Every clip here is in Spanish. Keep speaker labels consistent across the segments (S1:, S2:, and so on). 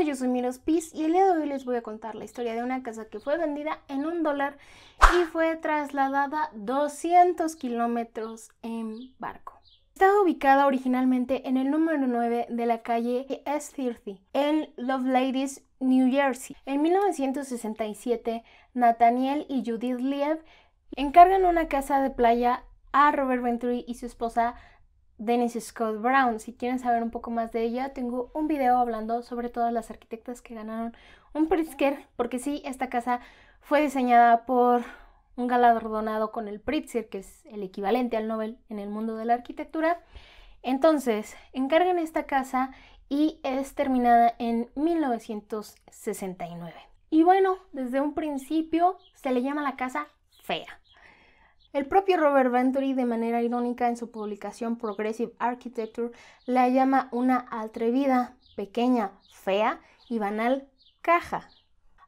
S1: yo soy Miros Piz y el día de hoy les voy a contar la historia de una casa que fue vendida en un dólar y fue trasladada 200 kilómetros en barco. Estaba ubicada originalmente en el número 9 de la calle S30 en Ladies, New Jersey. En 1967, Nathaniel y Judith Liev encargan una casa de playa a Robert Venturi y su esposa Dennis Scott Brown. Si quieren saber un poco más de ella, tengo un video hablando sobre todas las arquitectas que ganaron un Pritzker, porque sí, esta casa fue diseñada por un galardonado con el Pritzker, que es el equivalente al Nobel en el mundo de la arquitectura. Entonces, encargan esta casa y es terminada en 1969. Y bueno, desde un principio se le llama la casa fea. El propio Robert Venturi, de manera irónica en su publicación Progressive Architecture, la llama una atrevida, pequeña, fea y banal caja.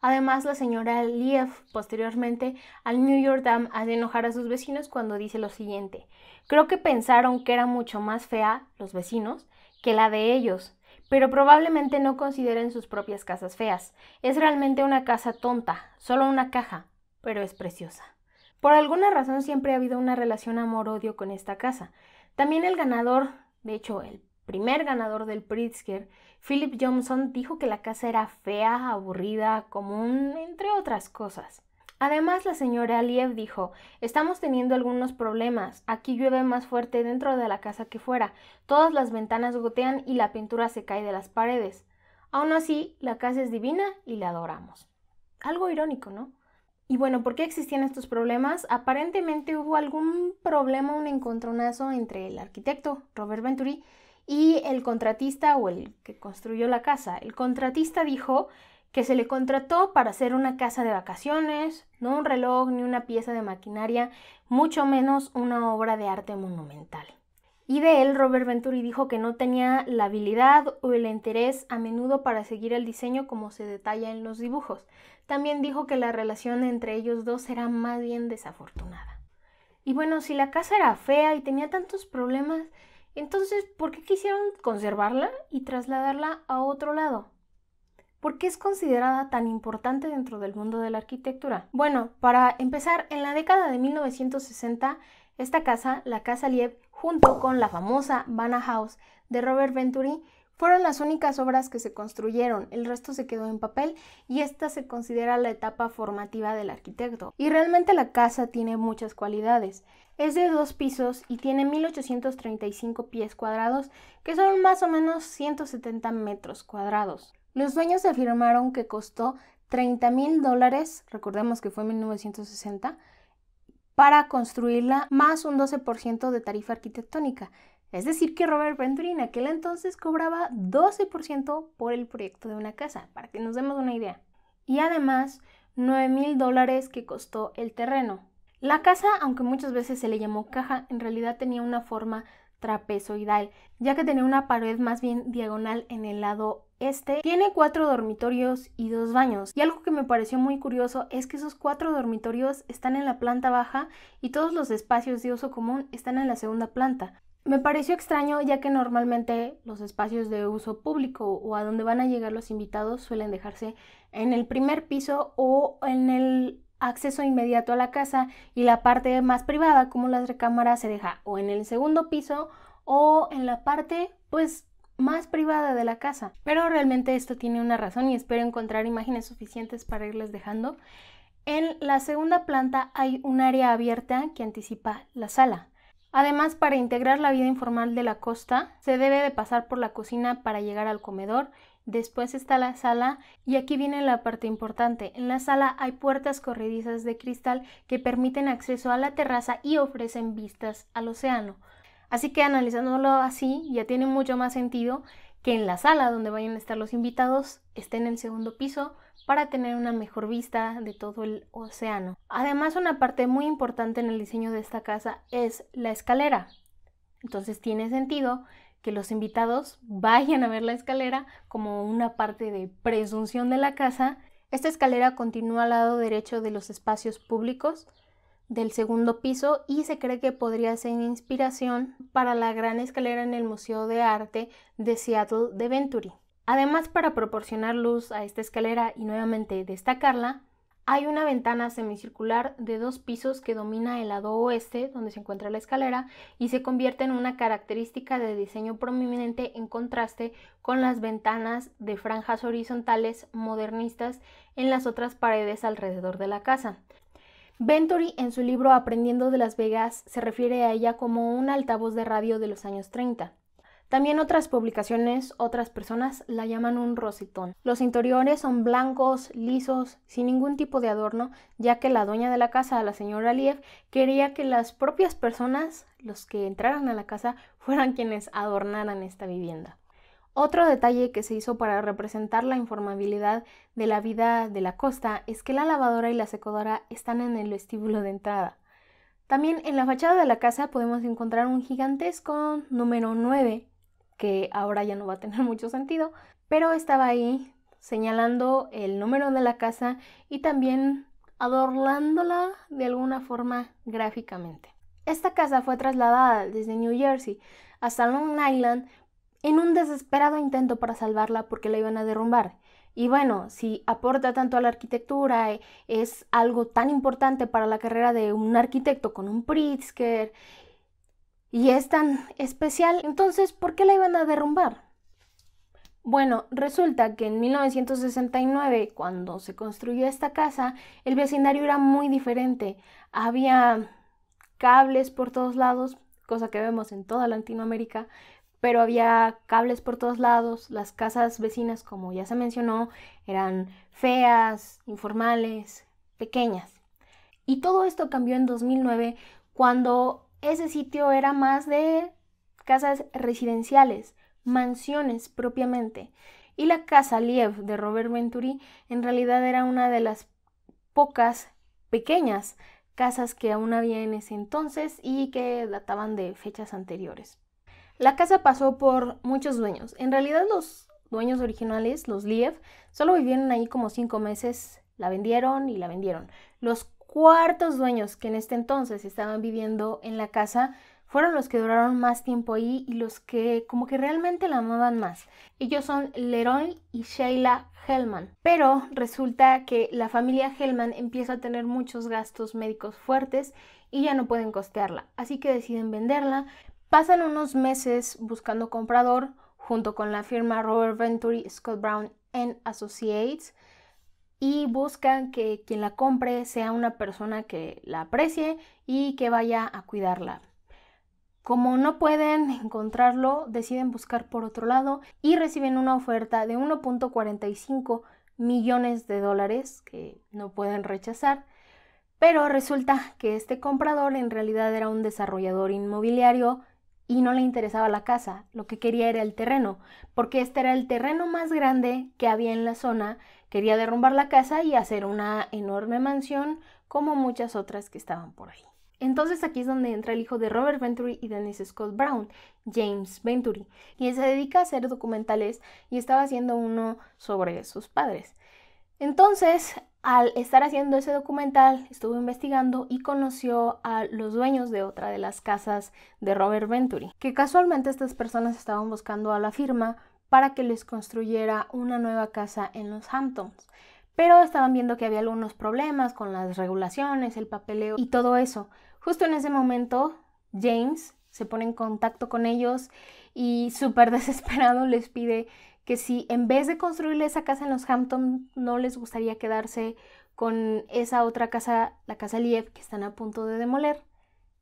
S1: Además, la señora Liev posteriormente al New York Times hace enojar a sus vecinos cuando dice lo siguiente: Creo que pensaron que era mucho más fea los vecinos que la de ellos, pero probablemente no consideren sus propias casas feas. Es realmente una casa tonta, solo una caja, pero es preciosa. Por alguna razón siempre ha habido una relación amor-odio con esta casa. También el ganador, de hecho el primer ganador del Pritzker, Philip Johnson, dijo que la casa era fea, aburrida, común, entre otras cosas. Además, la señora Liev dijo, estamos teniendo algunos problemas, aquí llueve más fuerte dentro de la casa que fuera, todas las ventanas gotean y la pintura se cae de las paredes. Aún así, la casa es divina y la adoramos. Algo irónico, ¿no? Y bueno, ¿por qué existían estos problemas? Aparentemente hubo algún problema, un encontronazo entre el arquitecto Robert Venturi y el contratista o el que construyó la casa. El contratista dijo que se le contrató para hacer una casa de vacaciones, no un reloj ni una pieza de maquinaria, mucho menos una obra de arte monumental. Y de él, Robert Venturi dijo que no tenía la habilidad o el interés a menudo para seguir el diseño como se detalla en los dibujos. También dijo que la relación entre ellos dos era más bien desafortunada. Y bueno, si la casa era fea y tenía tantos problemas, entonces, ¿por qué quisieron conservarla y trasladarla a otro lado? ¿Por qué es considerada tan importante dentro del mundo de la arquitectura? Bueno, para empezar, en la década de 1960, esta casa, la Casa Lieb, junto con la famosa Bana House de Robert Venturi, fueron las únicas obras que se construyeron, el resto se quedó en papel y esta se considera la etapa formativa del arquitecto. Y realmente la casa tiene muchas cualidades. Es de dos pisos y tiene 1835 pies cuadrados, que son más o menos 170 metros cuadrados. Los dueños afirmaron que costó 30 mil dólares, recordemos que fue en 1960, para construirla más un 12% de tarifa arquitectónica. Es decir, que Robert Venturi en aquel entonces cobraba 12% por el proyecto de una casa, para que nos demos una idea. Y además, 9 mil dólares que costó el terreno. La casa, aunque muchas veces se le llamó caja, en realidad tenía una forma trapezoidal, ya que tiene una pared más bien diagonal en el lado este. Tiene cuatro dormitorios y dos baños. Y algo que me pareció muy curioso es que esos cuatro dormitorios están en la planta baja y todos los espacios de uso común están en la segunda planta. Me pareció extraño ya que normalmente los espacios de uso público o a donde van a llegar los invitados suelen dejarse en el primer piso o en el acceso inmediato a la casa y la parte más privada como las recámaras se deja o en el segundo piso o en la parte pues más privada de la casa. Pero realmente esto tiene una razón y espero encontrar imágenes suficientes para irles dejando. En la segunda planta hay un área abierta que anticipa la sala. Además, para integrar la vida informal de la costa, se debe de pasar por la cocina para llegar al comedor Después está la sala y aquí viene la parte importante. En la sala hay puertas corredizas de cristal que permiten acceso a la terraza y ofrecen vistas al océano. Así que analizándolo así ya tiene mucho más sentido que en la sala donde vayan a estar los invitados esté en el segundo piso para tener una mejor vista de todo el océano. Además, una parte muy importante en el diseño de esta casa es la escalera. Entonces tiene sentido que los invitados vayan a ver la escalera como una parte de presunción de la casa. Esta escalera continúa al lado derecho de los espacios públicos del segundo piso y se cree que podría ser inspiración para la gran escalera en el Museo de Arte de Seattle de Venturi. Además, para proporcionar luz a esta escalera y nuevamente destacarla, hay una ventana semicircular de dos pisos que domina el lado oeste, donde se encuentra la escalera, y se convierte en una característica de diseño prominente en contraste con las ventanas de franjas horizontales modernistas en las otras paredes alrededor de la casa. Venturi en su libro Aprendiendo de Las Vegas se refiere a ella como un altavoz de radio de los años 30. También otras publicaciones, otras personas la llaman un rositón. Los interiores son blancos, lisos, sin ningún tipo de adorno, ya que la dueña de la casa, la señora Liev, quería que las propias personas, los que entraran a la casa, fueran quienes adornaran esta vivienda. Otro detalle que se hizo para representar la informabilidad de la vida de la costa es que la lavadora y la secadora están en el vestíbulo de entrada. También en la fachada de la casa podemos encontrar un gigantesco número 9 que ahora ya no va a tener mucho sentido, pero estaba ahí señalando el número de la casa y también adornándola de alguna forma gráficamente. Esta casa fue trasladada desde New Jersey hasta Long Island en un desesperado intento para salvarla porque la iban a derrumbar. Y bueno, si aporta tanto a la arquitectura, eh, es algo tan importante para la carrera de un arquitecto con un Pritzker y es tan especial, entonces, ¿por qué la iban a derrumbar? Bueno, resulta que en 1969, cuando se construyó esta casa, el vecindario era muy diferente. Había cables por todos lados, cosa que vemos en toda Latinoamérica, pero había cables por todos lados, las casas vecinas, como ya se mencionó, eran feas, informales, pequeñas. Y todo esto cambió en 2009 cuando ese sitio era más de casas residenciales, mansiones propiamente. Y la Casa Liev de Robert Venturi en realidad era una de las pocas pequeñas casas que aún había en ese entonces y que databan de fechas anteriores. La casa pasó por muchos dueños. En realidad los dueños originales, los Liev, solo vivieron ahí como cinco meses, la vendieron y la vendieron. Los cuartos dueños que en este entonces estaban viviendo en la casa fueron los que duraron más tiempo ahí y los que como que realmente la amaban más. Ellos son Leroy y Sheila Hellman. Pero resulta que la familia Hellman empieza a tener muchos gastos médicos fuertes y ya no pueden costearla, así que deciden venderla. Pasan unos meses buscando comprador junto con la firma Robert Venturi Scott Brown Associates y buscan que quien la compre sea una persona que la aprecie y que vaya a cuidarla. Como no pueden encontrarlo, deciden buscar por otro lado y reciben una oferta de 1.45 millones de dólares que no pueden rechazar. Pero resulta que este comprador en realidad era un desarrollador inmobiliario y no le interesaba la casa, lo que quería era el terreno, porque este era el terreno más grande que había en la zona Quería derrumbar la casa y hacer una enorme mansión como muchas otras que estaban por ahí. Entonces aquí es donde entra el hijo de Robert Venturi y Dennis Scott Brown, James Venturi, quien se dedica a hacer documentales y estaba haciendo uno sobre sus padres. Entonces, al estar haciendo ese documental, estuvo investigando y conoció a los dueños de otra de las casas de Robert Venturi, que casualmente estas personas estaban buscando a la firma para que les construyera una nueva casa en los Hamptons. Pero estaban viendo que había algunos problemas con las regulaciones, el papeleo y todo eso. Justo en ese momento, James se pone en contacto con ellos y súper desesperado les pide que si en vez de construirle esa casa en los Hamptons no les gustaría quedarse con esa otra casa, la casa Liev, que están a punto de demoler.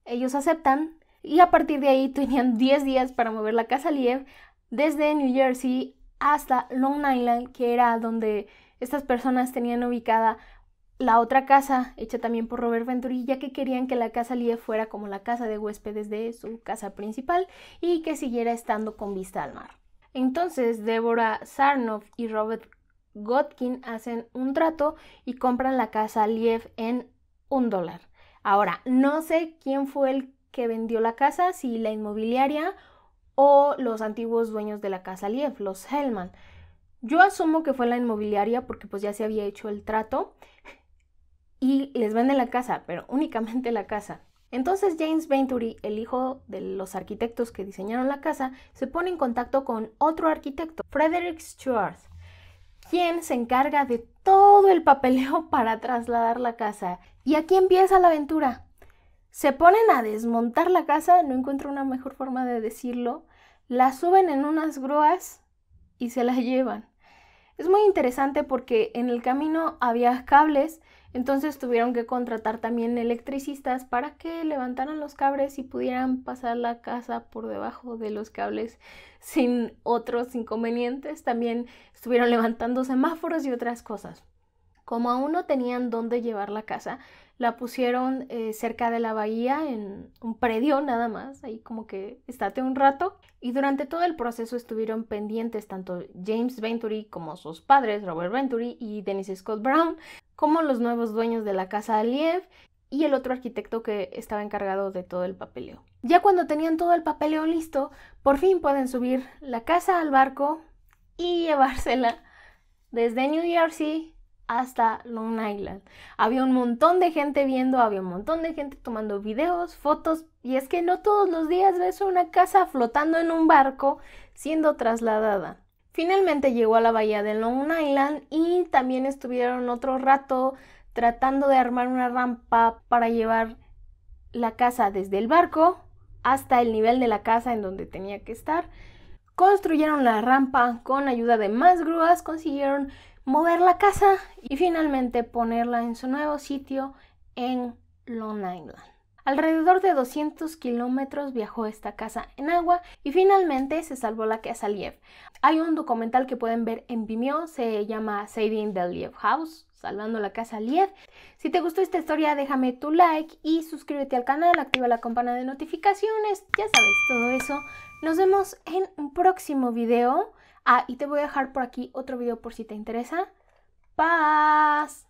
S1: Ellos aceptan y a partir de ahí tenían 10 días para mover la casa Liev desde New Jersey hasta Long Island, que era donde estas personas tenían ubicada la otra casa, hecha también por Robert Venturi, ya que querían que la casa Liev fuera como la casa de huéspedes de su casa principal y que siguiera estando con vista al mar. Entonces, Deborah Sarnoff y Robert Godkin hacen un trato y compran la casa Liev en un dólar. Ahora, no sé quién fue el que vendió la casa, si la inmobiliaria o los antiguos dueños de la casa Lief, los Hellman. Yo asumo que fue la inmobiliaria porque pues ya se había hecho el trato y les venden la casa, pero únicamente la casa. Entonces James Venturi, el hijo de los arquitectos que diseñaron la casa, se pone en contacto con otro arquitecto, Frederick Stewart, quien se encarga de todo el papeleo para trasladar la casa. Y aquí empieza la aventura. Se ponen a desmontar la casa, no encuentro una mejor forma de decirlo, la suben en unas grúas y se la llevan. Es muy interesante porque en el camino había cables, entonces tuvieron que contratar también electricistas para que levantaran los cables y pudieran pasar la casa por debajo de los cables sin otros inconvenientes. También estuvieron levantando semáforos y otras cosas. Como aún no tenían dónde llevar la casa, la pusieron eh, cerca de la bahía, en un predio nada más, ahí como que estate un rato. Y durante todo el proceso estuvieron pendientes tanto James Venturi como sus padres, Robert Venturi y Dennis Scott Brown, como los nuevos dueños de la casa Aliev y el otro arquitecto que estaba encargado de todo el papeleo. Ya cuando tenían todo el papeleo listo, por fin pueden subir la casa al barco y llevársela desde New Jersey hasta Long Island. Había un montón de gente viendo, había un montón de gente tomando videos, fotos, y es que no todos los días ves una casa flotando en un barco siendo trasladada. Finalmente llegó a la bahía de Long Island y también estuvieron otro rato tratando de armar una rampa para llevar la casa desde el barco hasta el nivel de la casa en donde tenía que estar. Construyeron la rampa con ayuda de más grúas, consiguieron mover la casa y finalmente ponerla en su nuevo sitio en Long Island. Alrededor de 200 kilómetros viajó esta casa en agua y finalmente se salvó la casa Liev. Hay un documental que pueden ver en Vimeo, se llama Saving the Liev House, salvando la casa Liev. Si te gustó esta historia, déjame tu like y suscríbete al canal, activa la campana de notificaciones, ya sabes todo eso. Nos vemos en un próximo video. Ah, y te voy a dejar por aquí otro video por si te interesa. Paz.